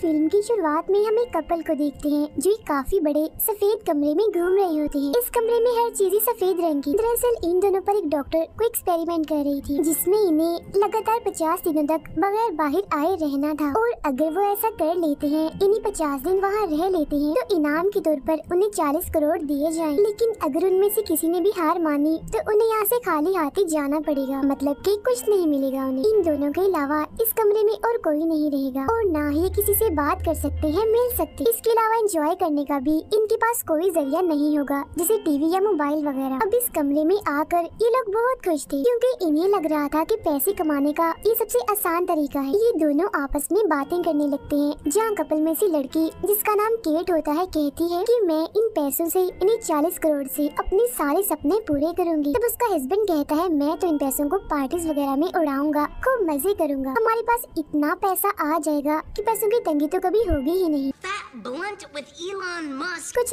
Film की शुरुआत में हम एक कपल को देखते हैं जो एक काफी बड़े सफेद कमरे में घूम रहे होते हैं इस कमरे में हर चीजें सफेद रंग की दरअसल इन दोनों पर एक डॉक्टर को एक्सपेरिमेंट कर रही थी जिसमें इन्हें लगातार पचास दिनों तक बगैर बाहर आए रहना था और अगर वो ऐसा कर लेते हैं इन्हें पचास दिन वहाँ रह लेते हैं तो इनाम के तौर पर उन्हें चालीस करोड़ दिए जाए लेकिन अगर उनमें से किसी ने भी हार मानी तो उन्हें यहाँ से खाली हाथ ही जाना पड़ेगा मतलब की कुछ नहीं मिलेगा उन्हें इन दोनों के अलावा इस कमरे में और कोई नहीं रहेगा और ना ही किसी ऐसी से बात कर सकते हैं मिल सकते हैं इसके अलावा एंजॉय करने का भी इनके पास कोई जरिया नहीं होगा जैसे टीवी या मोबाइल वगैरह अब इस कमरे में आकर ये लोग बहुत खुश थे क्योंकि इन्हें लग रहा था कि पैसे कमाने का ये सबसे आसान तरीका है ये दोनों आपस में बातें करने लगते है जहाँ कपल में से लड़की जिसका नाम केट होता है कहती है की मैं इन पैसों ऐसी इन्हें चालीस करोड़ ऐसी अपने सारे सपने पूरे करूँगी तब उसका हस्बैंड कहता है मैं तो इन पैसों को पार्टी वगैरह में उड़ाऊंगा खूब मजे करूँगा हमारे पास इतना पैसा आ जाएगा की पैसों की जिंदगी तो कभी होगी ही नहीं कुछ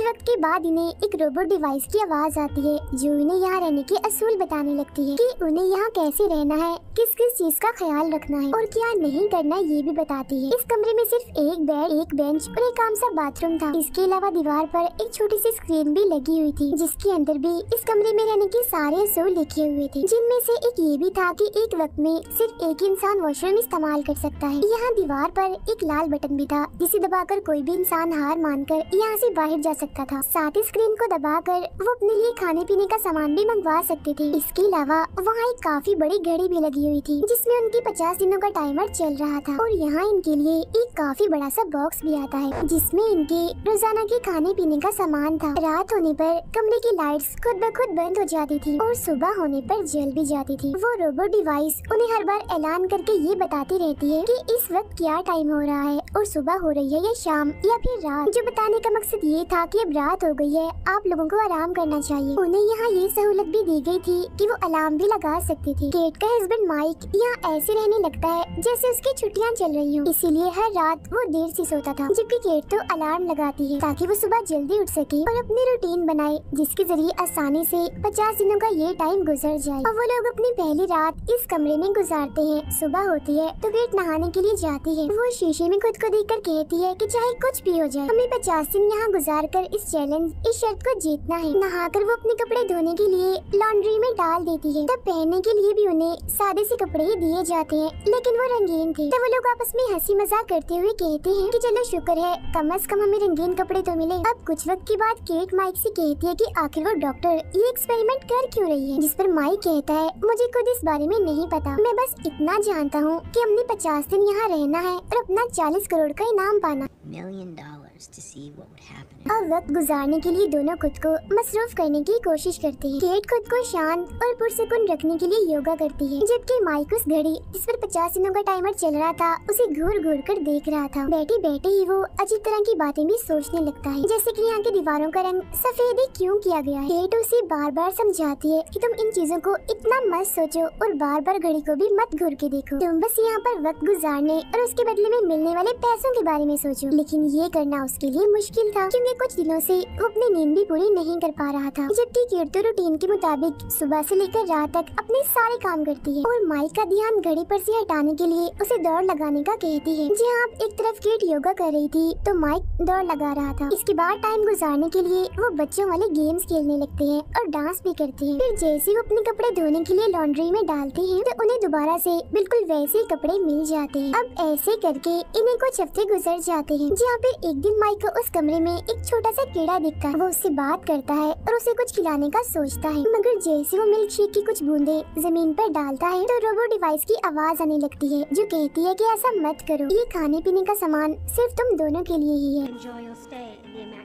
वक्त के बाद इन्हें एक रोबोट डिवाइस की आवाज आती है जो इन्हें यहाँ रहने के असूल बताने लगती है कि उन्हें यहाँ कैसे रहना है किस किस चीज का ख्याल रखना है और क्या नहीं करना ये भी बताती है इस कमरे में सिर्फ एक बेड एक बेंच और एक आम सा बाथरूम था इसके अलावा दीवार पर एक छोटी सी स्क्रीन भी लगी हुई थी जिसके अंदर भी इस कमरे में रहने के सारे असूल लिखे हुए थे जिनमें से एक ये भी था कि एक वक्त में सिर्फ एक इंसान वॉशरूम इस्तेमाल कर सकता है यहाँ दीवार पर एक लाल बटन भी था जिसे दबाकर कोई भी इंसान इंसान हार मानकर यहाँ से बाहर जा सकता था साथ ही स्क्रीन को दबाकर वो अपने लिए खाने पीने का सामान भी मंगवा सकते थे इसके अलावा वहाँ एक काफी बड़ी घड़ी भी लगी हुई थी जिसमें उनकी पचास दिनों का टाइमर चल रहा था और यहाँ इनके लिए एक काफी बड़ा सा बॉक्स भी आता है जिसमे इनके रोजाना के खाने पीने का सामान था रात होने आरोप कमरे की लाइट खुद ब खुद बंद हो जाती थी और सुबह होने आरोप जल भी जाती थी वो रोबोट डिवाइस उन्हें हर बार ऐलान करके ये बताती रहती है की इस वक्त क्या टाइम हो रहा है और सुबह हो रही है या शाम या या फिर रात जो बताने का मकसद ये था कि अब रात हो गई है आप लोगों को आराम करना चाहिए उन्हें यहाँ ये सहूलत भी दी गई थी कि वो अलार्म भी लगा सकती थी केट का हस्बैंड माइक यहाँ ऐसे रहने लगता है जैसे उसकी छुट्टियाँ चल रही हूँ इसीलिए हर रात वो देर से सोता था जबकि केट तो अलार्म लगाती है ताकि वो सुबह जल्दी उठ सके और अपनी रूटीन बनाए जिसके जरिए आसानी से पचास दिनों का ये टाइम गुजर जाए और वो लोग अपनी पहली रात इस कमरे में गुजारते हैं सुबह होती है तो केट नहाने के लिए जाती है वो शीशे में खुद को देख कर कहती है की चाहे कुछ भी हो जाए हमें पचास दिन यहाँ गुजार कर इस चैलेंज इस शर्त को जीतना है नहाकर वो अपने कपड़े धोने के लिए लॉन्ड्री में डाल देती है तब पहनने के लिए भी उन्हें सादे से कपड़े ही दिए जाते हैं लेकिन वो रंगीन थे तब वो लोग आपस में हंसी मजाक करते हुए कहते हैं कि चलो शुक्र है कम अज कम हमें रंगीन कपड़े तो मिले अब कुछ वक्त के बाद केट माइक से कहती है कि आखिर वो डॉक्टर ये एक्सपेरिमेंट कर क्यों रही है जिस पर माइक कहता है मुझे खुद इस बारे में नहीं पता मैं बस इतना जानता हूँ कि हमने पचास दिन यहाँ रहना है और अपना चालीस करोड़ का इनाम पाना million dollars. to see what would happen. और वक्त गुजारने के लिए दोनों खुद को मसरूफ करने की कोशिश करते हैं केट खुद को शांत और पुरसकून रखने के लिए योगा करती है जबकि माइक उस घड़ी जिस पर पचास दिनों का टाइमर चल रहा था उसे घूर घूर कर देख रहा था बैठे बैठे ही वो अजीब तरह की बातें भी सोचने लगता है जैसे की यहाँ की दीवारों का रंग सफेद ही क्यूँ किया गया है केट उसे बार बार समझाती है की तुम इन चीजों को इतना मत सोचो और बार बार घड़ी को भी मत घूर के देखो तुम बस यहाँ पर वक्त गुजारने और उसके बदले में मिलने वाले पैसों के बारे में सोचो लेकिन ये करना उसके लिए मुश्किल था कि मैं कुछ दिनों से अपनी नींद भी पूरी नहीं कर पा रहा था जबकि कीर्तु रूटीन के मुताबिक सुबह से लेकर रात तक अपने सारे काम करती है और माइक का ध्यान घड़ी पर से हटाने के लिए उसे दौड़ लगाने का कहती है जी हाँ एक तरफ कीट योगा कर रही थी तो माइक दौड़ लगा रहा था इसके बाद टाइम गुजारने के लिए वो बच्चों वाले गेम्स खेलने लगते है और डांस भी करते है फिर जैसे वो अपने कपड़े धोने के लिए लॉन्ड्री में डालते है तो उन्हें दोबारा से बिल्कुल वैसे ही कपड़े मिल जाते हैं अब ऐसे करके इन्हें कुछ हफ्ते गुजर जाते हैं जहाँ पे एक दिन माइक को उस कमरे में एक छोटा सा कीड़ा दिखता है वो उससे बात करता है और उसे कुछ खिलाने का सोचता है मगर जैसे वो मिल्क शेक की कुछ बूंदे जमीन पर डालता है तो रोबोट डिवाइस की आवाज आने लगती है जो कहती है कि ऐसा मत करो ये खाने पीने का सामान सिर्फ तुम दोनों के लिए ही है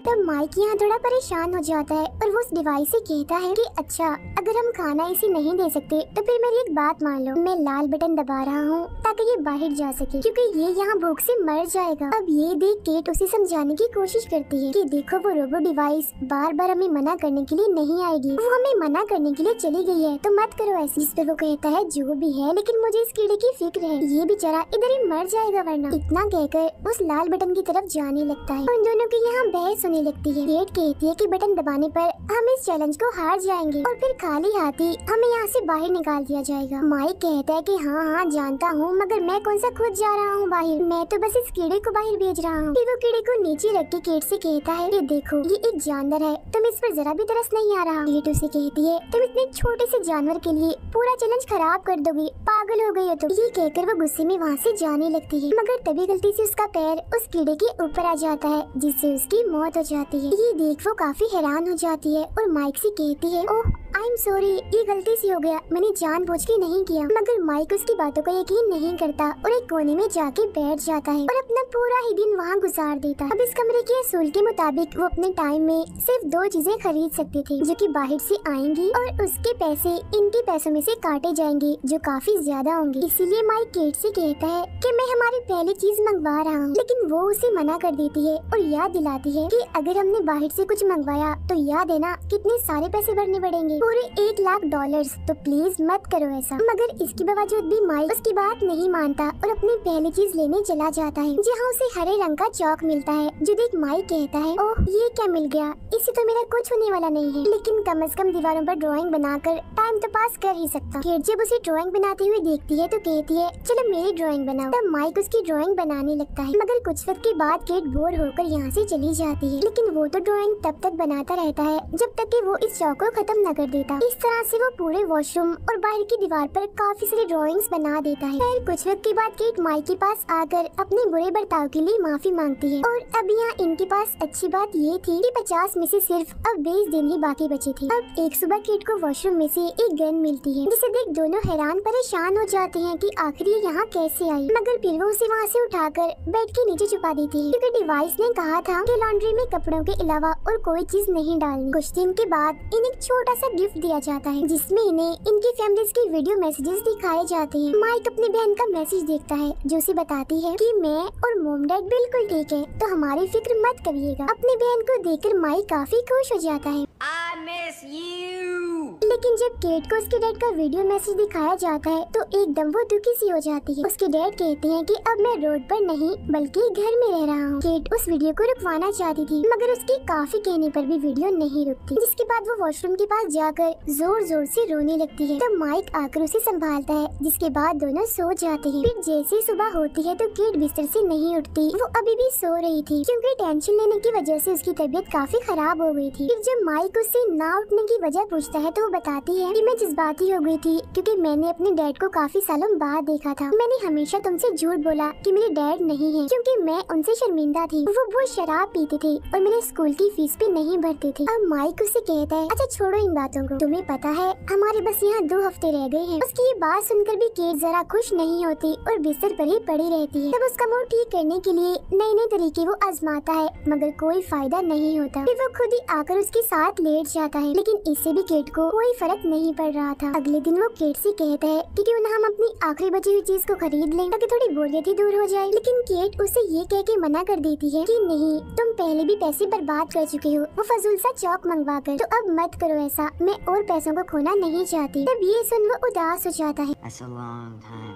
तब माइक यहाँ थोड़ा परेशान हो जाता है और वो उस डिवाइस से कहता है कि अच्छा अगर हम खाना इसे नहीं दे सकते तो फिर मेरी एक बात मान लो मैं लाल बटन दबा रहा हूँ ताकि ये बाहर जा सके क्योंकि ये यहाँ भूख से मर जाएगा अब ये देख केट उसे समझा समझाने की कोशिश करती है कि देखो वो रोबोट डिवाइस बार बार हमें मना करने के लिए नहीं आएगी वो हमें मना करने के लिए चली गई है तो मत करो ऐसी इस पे वो कहता है जो भी है लेकिन मुझे इस कीड़े की फिक्र है ये बेचारा इधर ही मर जाएगा वरना इतना कहकर उस लाल बटन की तरफ जाने लगता है उन दोनों की यहाँ बहस होने लगती है रेड कहती है की बटन दबाने पर हम इस चैलेंज को हार जाएंगे और फिर खाली हाथी हमें यहाँ से बाहर निकाल दिया जाएगा माइक कहता है की हाँ हाँ जानता हूँ मगर मैं कौन सा खुद जा रहा हूँ बाहर मैं तो बस इस कीड़े को बाहर भेज रहा हूँ फिर वो कीड़े को नीचे रख के केट से कहता है ये देखो ये एक जानवर है तुम इस पर जरा भी तरस नहीं आ रहा केट उसे कहती है तुम इतने छोटे से जानवर के लिए पूरा चैलेंज खराब कर दोगे पागल हो गई हो तुम ये कहकर वो गुस्से में वहाँ से जाने लगती है मगर तभी गलती से उसका पैर उस कीड़े के ऊपर आ जाता है जिससे उसकी मौत हो जाती है ये देख वो काफी हैरान हो जाती है और माइक से कहती है ओह आई एम सॉरी ये गलती से हो गया मैंने बोझ के नहीं किया मगर माइक उसकी बातों का यकीन नहीं करता और एक कोने में जाके बैठ जाता है और अपना पूरा ही दिन वहाँ गुजार देता है अब इस कमरे के असूल के मुताबिक वो अपने टाइम में सिर्फ दो चीजें खरीद सकते थे जो कि बाहर से आएंगी और उसके पैसे इनके पैसों में से काटे जाएंगे जो काफी ज्यादा होंगे इसीलिए माइक केट से कहता है कि मैं हमारी पहली चीज मंगवा रहा हूँ लेकिन वो उसे मना कर देती है और याद दिलाती है कि अगर हमने बाहर से कुछ मंगवाया तो याद है ना कितने सारे पैसे भरने पड़ेंगे पूरे एक लाख डॉलर तो प्लीज मत करो ऐसा मगर इसके बावजूद भी माइक उसकी बात नहीं मानता और अपनी पहली चीज लेने चला जाता है जहाँ उसे हरे रंग का चौक मिलता है है जुद एक माई कहता है ओह ये क्या मिल गया इससे तो मेरा कुछ होने वाला नहीं है लेकिन कम अज कम दीवारों पर ड्राइंग बनाकर टाइम तो पास कर ही सकता फिर जब उसे ड्राइंग बनाते हुए देखती है तो कहती है चलो मेरी ड्राइंग बनाओ तब माइक उसकी ड्राइंग बनाने लगता है मगर कुछ वक्त के बाद केट बोर होकर यहाँ से चली जाती है लेकिन वो तो ड्राइंग तब तक बनाता रहता है जब तक कि वो इस शौक को खत्म न कर देता इस तरह से वो पूरे वॉशरूम और बाहर की दीवार पर काफी सारी ड्राइंग्स बना देता है फिर कुछ वक्त के बाद केट माइक के पास आकर अपने बुरे बर्ताव के लिए माफी मांगती है और अब यहाँ इनके पास अच्छी बात ये थी कि पचास में से सिर्फ अब बीस दिन ही बाकी बचे थे अब एक सुबह किट को वॉशरूम में से एक गन मिलती है जिसे देख दोनों हैरान परेशान हो जाते हैं कि आखिर ये यहाँ कैसे आई मगर फिर वो उसे वहाँ से उठाकर बेड के नीचे छुपा देती है क्योंकि डिवाइस ने कहा था कि लॉन्ड्री में कपड़ों के अलावा और कोई चीज नहीं डालनी कुछ दिन के बाद इन्हें एक छोटा सा गिफ्ट दिया जाता है जिसमे इन्हें इनकी फैमिली के वीडियो मैसेजेस दिखाए जाते हैं माइक अपनी बहन का मैसेज देखता है जो उसे बताती है की मैं और मोम डैड बिल्कुल ठीक है तो हमारे हमारी फिक्र मत करिएगा अपनी बहन को देखकर माई काफी खुश हो जाता है आई मिस यू लेकिन जब केट को उसके डैड का वीडियो मैसेज दिखाया जाता है तो एकदम वो दुखी सी हो जाती है उसके डैड कहते हैं कि अब मैं रोड पर नहीं बल्कि घर में रह रहा हूँ केट उस वीडियो को रुकवाना चाहती थी मगर उसके काफी कहने पर भी वीडियो नहीं रुकती जिसके बाद वो वॉशरूम के पास जाकर जोर जोर से रोने लगती है तब माइक आकर उसे संभालता है जिसके बाद दोनों सो जाते हैं फिर जैसे सुबह होती है तो केट बिस्तर से नहीं उठती वो अभी भी सो रही थी क्योंकि टेंशन लेने की वजह से उसकी तबीयत काफी खराब हो गई थी फिर जब माइक उससे ना उठने की वजह पूछता है तो वो बताती है कि मैं जज्बाती हो गई थी क्योंकि मैंने अपने डैड को काफी सालों बाद देखा था मैंने हमेशा तुमसे झूठ बोला कि मेरे डैड नहीं है क्योंकि मैं उनसे शर्मिंदा थी वो बहुत शराब पीते थे और मेरे स्कूल की फीस भी नहीं भरते थे अब माइक उसे कहता है अच्छा छोड़ो इन बातों को तुम्हें पता है हमारे बस यहाँ दो हफ्ते रह गए हैं उसकी ये बात सुनकर भी केट जरा खुश नहीं होती और बिस्तर पर ही पड़ी रहती है तब उसका मुँह ठीक करने के लिए नए नए तरीके वो आजमाता है मगर कोई फायदा नहीं होता फिर वो खुद ही आकर उसके साथ लेट जाता है लेकिन इससे भी केट को कोई फर्क नहीं पड़ रहा था अगले दिन वो केट से कहता है कि क्यों ना हम अपनी आखिरी बची हुई चीज को खरीद लें ताकि थोड़ी बोरियत ही दूर हो जाए लेकिन केट उसे ये कह के मना कर देती है कि नहीं तुम पहले भी पैसे बर्बाद कर चुके हो वो फजूल सा चौक मंगवा कर तो अब मत करो ऐसा मैं और पैसों को खोना नहीं चाहती तब ये सुन वो उदास हो जाता है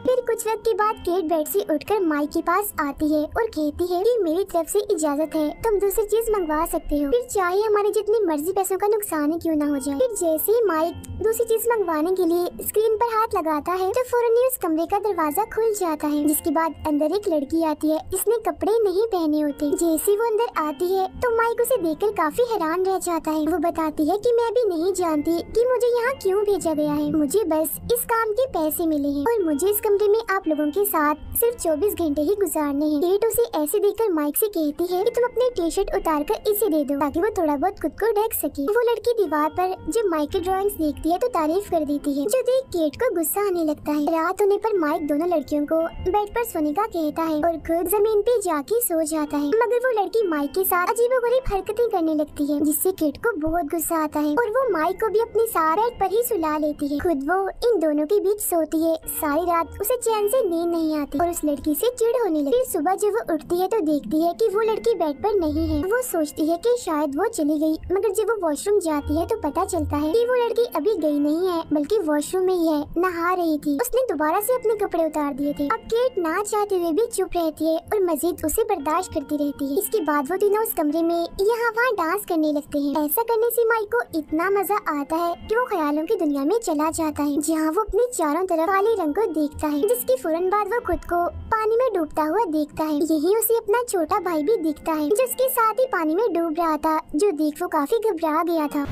फिर कुछ वक्त के बाद केट बेड से उठकर माइक के पास आती है और कहती है कि मेरी तरफ से इजाजत है तुम दूसरी चीज मंगवा सकते हो फिर चाहे हमारे जितनी मर्जी पैसों का नुकसान क्यों ना हो जाए फिर जैसे ही माइक दूसरी चीज मंगवाने के लिए स्क्रीन पर हाथ लगाता है तो फौरन ही उस कमरे का दरवाजा खुल जाता है जिसके बाद अंदर एक लड़की आती है इसने कपड़े नहीं पहने होते जैसे वो अंदर आती है तो माइक उसे देखकर काफी हैरान रह जाता है वो बताती है कि मैं भी नहीं जानती कि मुझे यहाँ क्यों भेजा गया है मुझे बस इस काम के पैसे मिले हैं और मुझे इस कमरे में आप लोगों के साथ सिर्फ चौबीस घंटे ही गुजारने हैं डेट उसे ऐसे देखकर माइक से कहती है कि तुम अपने टी शर्ट उतार कर इसे दे दो ताकि वो थोड़ा बहुत खुद को ढक सके वो लड़की दीवार पर जब माइक के ड्राइंग्स देखती है तो तारीफ कर देती है जो देख केट को गुस्सा आने लगता है रात होने पर माइक दोनों लड़कियों को बेड पर सोने का कहता है और खुद जमीन पे जाके सो जाता है मगर वो लड़की माइक के साथ गरीब हरकतें करने लगती है जिससे केट को बहुत गुस्सा आता है और वो माइक को भी अपने साथ बेड पर ही सुला लेती है खुद वो इन दोनों के बीच सोती है सारी रात उसे चैन से नींद नहीं आती और उस लड़की से चिड़ होने लगती सुबह जब वो उठती है तो देखती है कि वो लड़की बेड पर नहीं है वो सोचती है कि शायद वो चली गई मगर जब वो वॉशरूम जाती है तो पता चलता है कि वो लड़की अभी गई नहीं है बल्कि वॉशरूम में ही है नहा रही थी उसने दोबारा से अपने कपड़े उतार दिए थे अब केट ना चाहते हुए भी चुप रहती है और मजीद उसे बर्दाश्त करती रहती है इसके बाद वो तीनों उस कमरे में यहाँ वहाँ डांस करने लगते है ऐसा करने ऐसी माइक को इतना मजा आता है की वो ख्यालों की दुनिया में चला जाता है जहाँ वो अपने चारों तरफ काले रंग को देखता है जिसके फौरन बाद वो खुद को पानी में डूबता हुआ देखता है यही उसे अपना छोटा भाई भी दिखता है जो उसके साथ ही पानी में डूब रहा था जो देख वो काफी घबरा गया था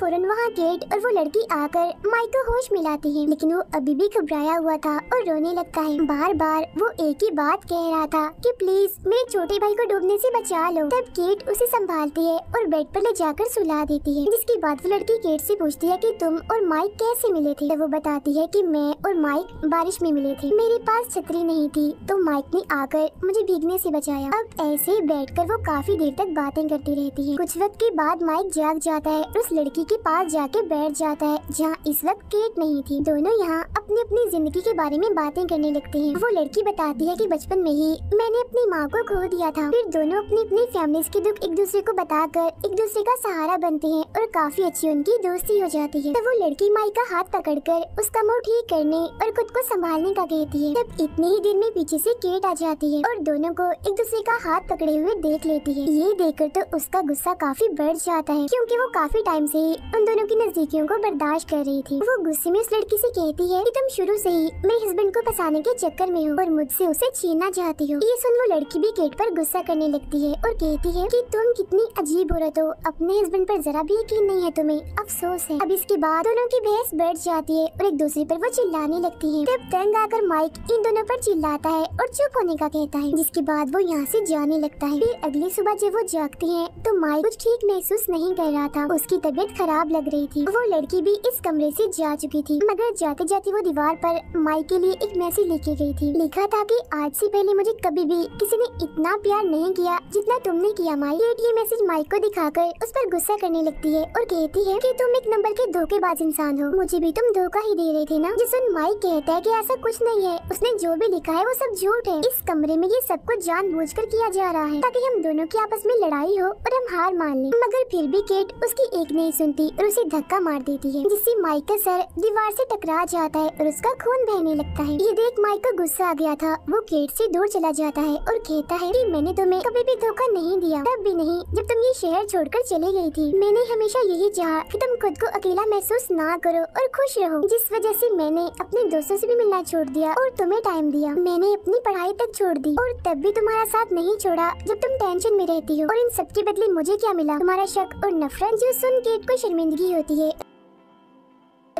फौरन वहाँ गेट और वो लड़की आकर माइक को होश मिलाती है लेकिन वो अभी भी घबराया हुआ था और रोने लगता है बार बार वो एक ही बात कह रहा था कि प्लीज मेरे छोटे भाई को डूबने से बचा लो तब गेट उसे संभालती है और बेड पर ले जाकर सुला देती है जिसके बाद वो लड़की गेट से पूछती है कि तुम और माइक कैसे मिले थे वो बताती है कि मैं और माइक बारिश में मिले थे मेरे पास छतरी नहीं थी तो माइक ने आकर मुझे भीगने से बचाया अब ऐसे बैठ कर वो काफी देर तक बातें करती रहती है कुछ वक्त के बाद माइक जाग जाता है उस लड़की के पास जाके बैठ जाता है जहाँ इस वक्त केट नहीं थी दोनों यहाँ अपनी अपनी जिंदगी के बारे में बातें करने लगते हैं वो लड़की बताती है कि बचपन में ही मैंने अपनी माँ को खो दिया था फिर दोनों अपनी अपनी फैमिली के दुख एक दूसरे को बताकर एक दूसरे का सहारा बनते हैं और काफी अच्छी उनकी दोस्ती हो जाती है तब वो लड़की माई का हाथ कर उसका मुँह ठीक करने और खुद को संभालने का कहती है तब इतने ही दिन में पीछे से केट आ जाती है और दोनों को एक दूसरे का हाथ पकड़े हुए देख लेती है ये देखकर तो उसका गुस्सा काफी बढ़ जाता है क्योंकि वो काफी टाइम से उन दोनों की नजदीकियों को बर्दाश्त कर रही थी वो गुस्से में उस लड़की से कहती है कि तुम शुरू से ही मेरे हस्बैंड को फंसाने के चक्कर में हो और मुझसे उसे छीनना चाहती हो ये सुन वो लड़की भी गेट पर गुस्सा करने लगती है और कहती है कि तुम कितनी अजीब औरत हो अपने हस्बैंड पर जरा भी यकीन नहीं है तुम्हें अफसोस है अब इसके बाद दोनों की बहस बढ़ जाती है और एक दूसरे पर वो चिल्लाने लगती है तब तंग आकर माइक इन दोनों पर चिल्लाता है और चुप होने का कहता है जिसके बाद वो यहाँ से जाने लगता है फिर अगली सुबह जब वो जागती है तो माइक कुछ ठीक महसूस नहीं कर रहा था उसकी तबीयत खराब खराब लग रही थी वो लड़की भी इस कमरे से जा चुकी थी मगर जाते जाते वो दीवार पर माई के लिए एक मैसेज लिखी गई थी लिखा था कि आज से पहले मुझे कभी भी किसी ने इतना प्यार नहीं किया जितना तुमने किया माई ये, ये मैसेज माई को दिखाकर उस पर गुस्सा करने लगती है और कहती है की तुम एक नंबर के धोखेबाज इंसान हो मुझे भी तुम धोखा ही दे रहे थे ना जिस माई कहता है की ऐसा कुछ नहीं है उसने जो भी लिखा है वो सब झूठ है इस कमरे में ये सब कुछ जान किया जा रहा है ताकि हम दोनों की आपस में लड़ाई हो और हम हार मान लें मगर फिर भी केट उसकी एक नहीं सुनती आती और उसे धक्का मार देती है जिससे माइकल सर दीवार से टकरा जाता है और उसका खून बहने लगता है ये देख माइकल गुस्सा आ गया था वो गेट से दूर चला जाता है और कहता है कि मैंने तुम्हें कभी भी धोखा नहीं दिया तब भी नहीं जब तुम ये शहर छोड़कर चले गयी थी मैंने हमेशा यही चाह की तुम खुद को अकेला महसूस न करो और खुश रहो जिस वजह ऐसी मैंने अपने दोस्तों ऐसी भी मिलना छोड़ दिया और तुम्हें टाइम दिया मैंने अपनी पढ़ाई तक छोड़ दी और तब भी तुम्हारा साथ नहीं छोड़ा जब तुम टेंशन में रहती हो और इन सबके बदले मुझे क्या मिला तुम्हारा शक और नफरत जो सुन गेट को शर्मिंदगी होती है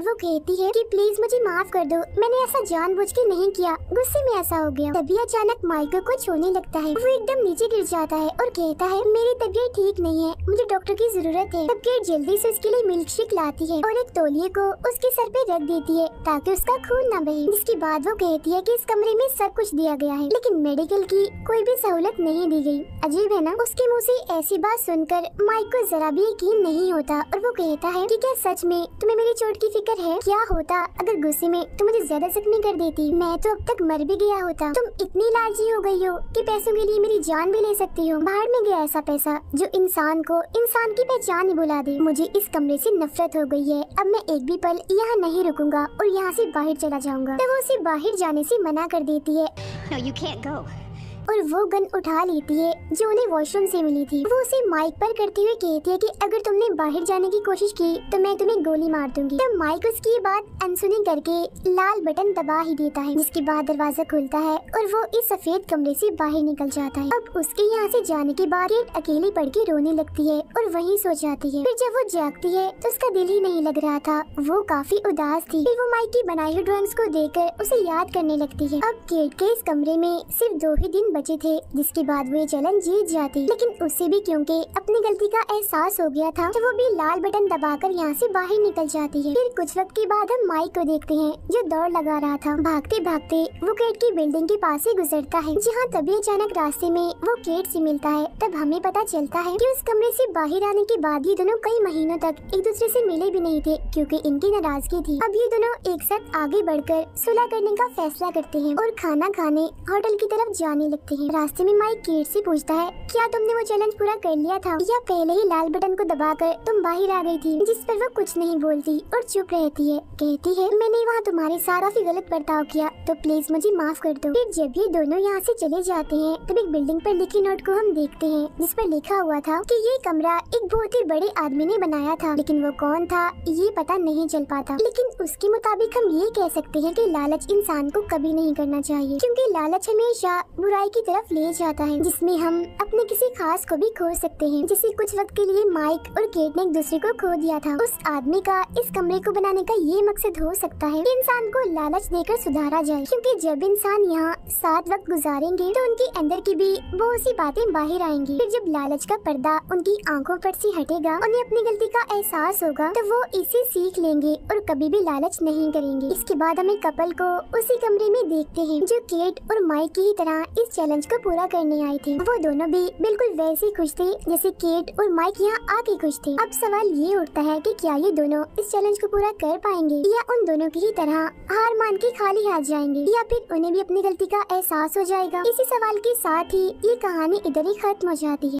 वो कहती है कि प्लीज मुझे माफ कर दो मैंने ऐसा जानबूझ के नहीं किया गुस्से में ऐसा हो गया तभी अचानक माइकल को छोने लगता है वो एकदम नीचे गिर जाता है और कहता है मेरी तबीयत ठीक नहीं है मुझे डॉक्टर की जरूरत है तब गेट जल्दी से उसके लिए मिल्क शेक लाती है और एक तोलिए को उसके सर पे रख देती है ताकि उसका खून न बहे इसके बाद वो कहती है की इस कमरे में सब कुछ दिया गया है लेकिन मेडिकल की कोई भी सहूलत नहीं दी गयी अजीब है न उसके मुँह ऐसी ऐसी बात सुनकर माइक को जरा भी यकीन नहीं होता और वो कहता है की क्या सच में तुम्हें मेरी चोट की फिक्र फिक्र है क्या होता अगर गुस्से में तुम तो मुझे ज्यादा जख्मी कर देती मैं तो अब तक मर भी गया होता तुम इतनी लालची हो गई हो कि पैसों के लिए मेरी जान भी ले सकती हो बाहर में गया ऐसा पैसा जो इंसान को इंसान की पहचान ही बुला दे मुझे इस कमरे से नफरत हो गई है अब मैं एक भी पल यहाँ नहीं रुकूंगा और यहाँ से बाहर चला जाऊंगा तो वो उसे बाहर जाने से मना कर देती है no, you can't go. और वो गन उठा लेती है जो उन्हें वॉशरूम से मिली थी वो उसे माइक पर करते हुए कहती है कि अगर तुमने बाहर जाने की कोशिश की तो मैं तुम्हें गोली मार दूंगी तब तो माइक उसकी बात अनसुनी करके लाल बटन दबा ही देता है जिसके बाद दरवाजा खुलता है और वो इस सफेद कमरे ऐसी बाहर निकल जाता है अब उसके यहाँ ऐसी जाने के बाद एक अकेली पड़ के रोने लगती है और वही सो जाती है फिर जब वो जागती है तो उसका दिल ही नहीं लग रहा था वो काफी उदास थी फिर वो माइक की बनाई हुई ड्रॉइंग्स को देखकर उसे याद करने लगती है अब केट के इस कमरे में सिर्फ दो ही दिन बचे थे जिसके बाद वो ये चैलेंज जीत जाती लेकिन उससे भी क्योंकि अपनी गलती का एहसास हो गया था तो वो भी लाल बटन दबाकर यहाँ से बाहर निकल जाती है फिर कुछ वक्त के बाद हम माइक को देखते हैं जो दौड़ लगा रहा था भागते भागते वो केट की बिल्डिंग के पास ही गुजरता है जहाँ तभी अचानक रास्ते में वो केट से मिलता है तब हमें पता चलता है की उस कमरे ऐसी बाहर आने के बाद ये दोनों कई महीनों तक एक दूसरे ऐसी मिले भी नहीं थे क्यूँकी इनकी नाराजगी थी अब ये दोनों एक साथ आगे बढ़कर सुलह करने का फैसला करते हैं और खाना खाने होटल की तरफ जाने लगते जाते हैं रास्ते में माइक गेट से पूछता है क्या तुमने वो चैलेंज पूरा कर लिया था या पहले ही लाल बटन को दबाकर तुम बाहर आ गई थी जिस पर वो कुछ नहीं बोलती और चुप रहती है कहती है मैंने वहाँ तुम्हारे साथ काफी गलत बर्ताव किया तो प्लीज मुझे माफ कर दो फिर जब ये दोनों यहाँ ऐसी चले जाते हैं तब एक बिल्डिंग आरोप लिखी नोट को हम देखते है जिस पर लिखा हुआ था की ये कमरा एक बहुत ही बड़े आदमी ने बनाया था लेकिन वो कौन था ये पता नहीं चल पाता लेकिन उसके मुताबिक हम ये कह सकते हैं की लालच इंसान को कभी नहीं करना चाहिए क्यूँकी लालच हमेशा बुराई की की तरफ ले जाता है जिसमें हम अपने किसी खास को भी खो सकते हैं जिसे कुछ वक्त के लिए माइक और केट ने एक दूसरे को खो दिया था उस आदमी का इस कमरे को बनाने का ये मकसद हो सकता है इंसान को लालच देकर सुधारा जाए क्योंकि जब इंसान यहाँ सात वक्त गुजारेंगे तो उनके अंदर की भी बहुत सी बातें बाहर आएंगी फिर जब लालच का पर्दा उनकी आंखों पर से हटेगा उन्हें अपनी गलती का एहसास होगा तो वो इसे सीख लेंगे और कभी भी लालच नहीं करेंगे इसके बाद हमें कपल को उसी कमरे में देखते हैं जो केट और माइक की तरह इस चैलेंज को पूरा करने आई थी वो दोनों भी बिल्कुल वैसे ही खुश थी जैसे केट और माइक यहाँ आके खुश थे अब सवाल ये उठता है कि क्या ये दोनों इस चैलेंज को पूरा कर पाएंगे या उन दोनों की ही तरह हार मान के खाली हाथ जाएंगे या फिर उन्हें भी अपनी गलती का एहसास हो जाएगा इसी सवाल के साथ ही ये कहानी इधर ही खत्म हो जाती है